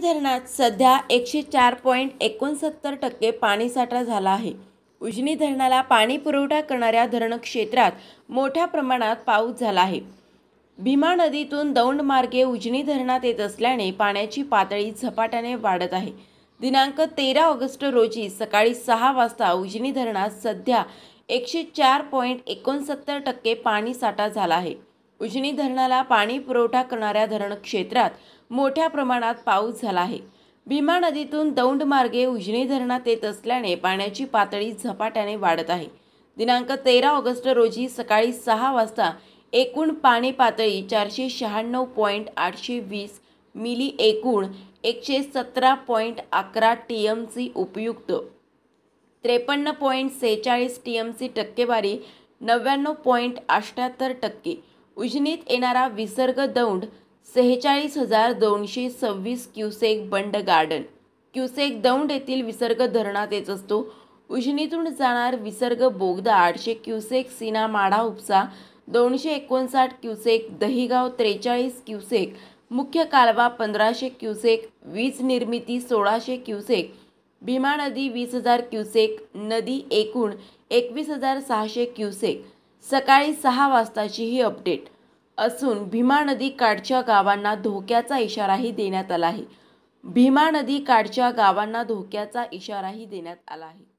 धरणात सध्या एकशे चार पॉईंट एकोणसत्तर टक्के पाणीसाठा झाला आहे उजनी धरणाला पाणी पुरवठा करणाऱ्या धरण क्षेत्रात मोठ्या प्रमाणात पाऊस झाला आहे भीमा नदीतून दौंड मार्गे उजनी धरणात येत असल्याने पाण्याची पातळी झपाट्याने वाढत आहे दिनांक तेरा ऑगस्ट रोजी सकाळी सहा वाजता उजनी धरणात सध्या एकशे चार पॉईंट एकोणसत्तर टक्के पाणीसाठा झाला आहे उजनी धरणाला पाणी पुरवठा करणाऱ्या धरण क्षेत्रात मोठ्या प्रमाणात पाऊस झाला आहे भीमा नदीतून दौंड मार्गे उजनी धरणात येत असल्याने पाण्याची पातळी झपाट्याने वाढत आहे दिनांक तेरा ऑगस्ट रोजी सकाळी सहा वाजता एकूण पाणी पातळी चारशे शहाण्णव पॉईंट आठशे वीस मिली एकूण एकशे सतरा पॉईंट अकरा टी एम सी उपयुक्त त्रेपन्न पॉईंट सेहेचाळीस टी एम सी टक्केवारी नव्याण्णव पॉईंट अष्ट्याहत्तर टक्के उजनीत येणारा विसर्ग दौंड सेहेचाळीस हजार दोनशे सव्वीस क्युसेक बंड गार्डन क्युसेक दौंड येथील विसर्ग धरणात येत असतो उजनीतून जाणार विसर्ग बोगदा आठशे क्युसेक सीना माढा उपसा दोनशे एकोणसाठ क्युसेक दहिगाव त्रेचाळीस क्युसेक मुख्य कालवा पंधराशे क्युसेक वीज निर्मिती सोळाशे क्युसेक भीमा नदी वीस हजार क्युसेक नदी एकूण एकवीस हजार सहाशे क्युसेक सकाळी सहा वाजताची ही अपडेट असून भीमा नदी काठच्या गावांना धोक्याचा इशाराही देण्यात आला आहे भीमा नदी काठच्या गावांना धोक्याचा इशाराही देण्यात आला आहे